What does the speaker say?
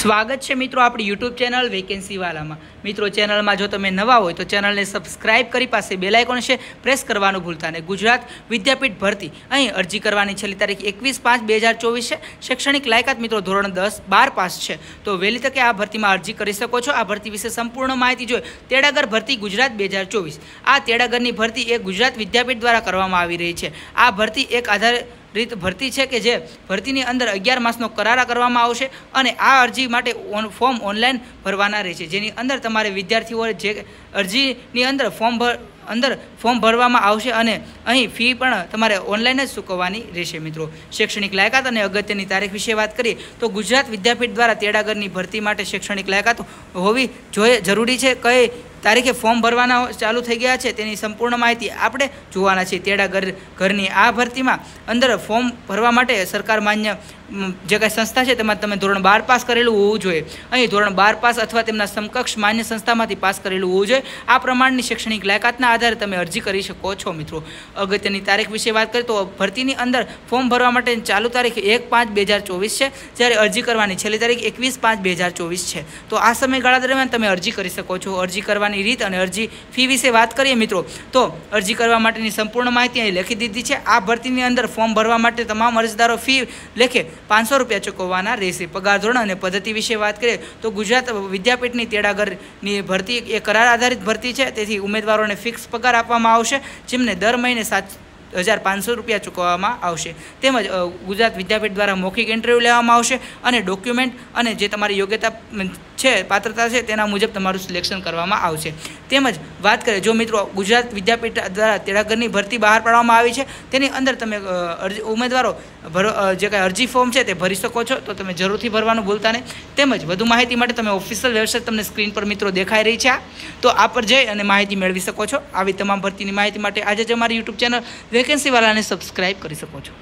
સ્વાગત છે મિત્રો આપણી યુટ્યુબ ચેનલ વેકેન્સીવાલામાં મિત્રો ચેનલમાં જો તમે નવા હોય તો ચેનલને સબસ્ક્રાઇબ કરી પાસે બેલાઇકોન છે પ્રેસ કરવાનું ભૂલતા ને ગુજરાત વિદ્યાપીઠ ભરતી અહીં અરજી કરવાની છેલ્લી તારીખ એકવીસ પાંચ બે હજાર ચોવીસ છે શૈક્ષણિક લાયકાત મિત્રો ધોરણ દસ બાર પાસ છે તો વહેલી તકે આ ભરતીમાં અરજી કરી શકો છો આ ભરતી વિશે સંપૂર્ણ માહિતી જોઈએ તેડાગર ભરતી ગુજરાત બે હજાર ચોવીસ આ તેડાગરની ભરતી એ ગુજરાત વિદ્યાપીઠ દ્વારા કરવામાં આવી રહી છે આ ભરતી એક આધારે રીત ભરતી છે કે જે ભરતીની અંદર અગિયાર માસનો કરારા કરવામાં આવશે અને આ અરજી માટે ઓન ફોર્મ ઓનલાઈન ભરવાના રહેશે જેની અંદર તમારે વિદ્યાર્થીઓ જે અરજીની અંદર ફોર્મ ભર અંદર ફોર્મ ભરવામાં આવશે અને અહીં ફી પણ તમારે ઓનલાઈન જ ચૂકવવાની રહેશે મિત્રો શૈક્ષણિક લાયકાત અને અગત્યની તારીખ વિશે વાત કરીએ તો ગુજરાત વિદ્યાપીઠ દ્વારા તેડાગરની ભરતી માટે શૈક્ષણિક લાયકાત હોવી જોઈએ જરૂરી છે કઈ તારીખે ફોર્મ ભરવાના ચાલુ થઈ ગયા છે તેની સંપૂર્ણ માહિતી આપણે જોવાના છીએ તેડા ઘર ઘરની આ ભરતીમાં અંદર ફોર્મ ભરવા માટે સરકાર માન્ય જે કાંઈ સંસ્થા છે તેમાં તમે ધોરણ બાર પાસ કરેલું હોવું જોઈએ અહીં ધોરણ બાર પાસ અથવા તેમના સમકક્ષ માન્ય સંસ્થામાંથી પાસ કરેલું હોવું જોઈએ આ પ્રમાણની શૈક્ષણિક લાયકાતના આધારે તમે અરજી કરી શકો છો મિત્રો અગત્યની તારીખ વિશે વાત કરીએ તો ભરતીની અંદર ફોર્મ ભરવા માટે ચાલુ તારીખ એક પાંચ બે હજાર ચોવીસ છે જ્યારે અરજી કરવાની છેલ્લી તારીખ એકવીસ પાંચ બે હજાર ચોવીસ છે તો આ સમયગાળા દરમિયાન તમે અરજી કરી શકો છો અરજી કરવાની કરવાની રીત અને અરજી ફી વિશે વાત કરીએ મિત્રો તો અરજી કરવા માટેની સંપૂર્ણ માહિતી અહીં લખી દીધી છે આ ભરતીની અંદર ફોર્મ ભરવા માટે તમામ અરજદારો ફી લેખે પાંચસો રૂપિયા ચૂકવવાના રહેશે પગાર ધોરણ અને પદ્ધતિ વિશે વાત કરીએ તો ગુજરાત વિદ્યાપીઠની તેડાગરની ભરતી એ કરાર આધારિત ભરતી છે તેથી ઉમેદવારોને ફિક્સ પગાર આપવામાં આવશે જેમને દર મહિને સાત હજાર પાંચસો રૂપિયા ચૂકવવામાં આવશે તેમજ ગુજરાત વિદ્યાપીઠ દ્વારા મૌખિક ઇન્ટરવ્યૂ લેવામાં આવશે અને ડોક્યુમેન્ટ અને જે તમારી યોગ્યતા છે પાત્રતા છે તેના મુજબ તમારું સિલેક્શન કરવામાં આવશે તેમજ વાત કરીએ જો મિત્રો ગુજરાત વિદ્યાપીઠ દ્વારા તેડાગરની ભરતી બહાર પાડવામાં આવી છે તેની અંદર તમે અરજી ઉમેદવારો જે કાંઈ અરજી ફોર્મ છે તે ભરી શકો છો તો તમે જરૂરથી ભરવાનું ભૂલતા નહીં તેમજ વધુ માહિતી માટે તમે ઓફિશિયલ વેબસાઇટ તમને સ્ક્રીન પર મિત્રો દેખાઈ રહી છે તો આ પર જઈ અને માહિતી મેળવી શકો છો આવી તમામ ભરતીની માહિતી માટે આજે જ અમારી યુટ્યુબ ચેનલ વેકેન્સીવાળાને સબસ્ક્રાઈબ કરી શકો છો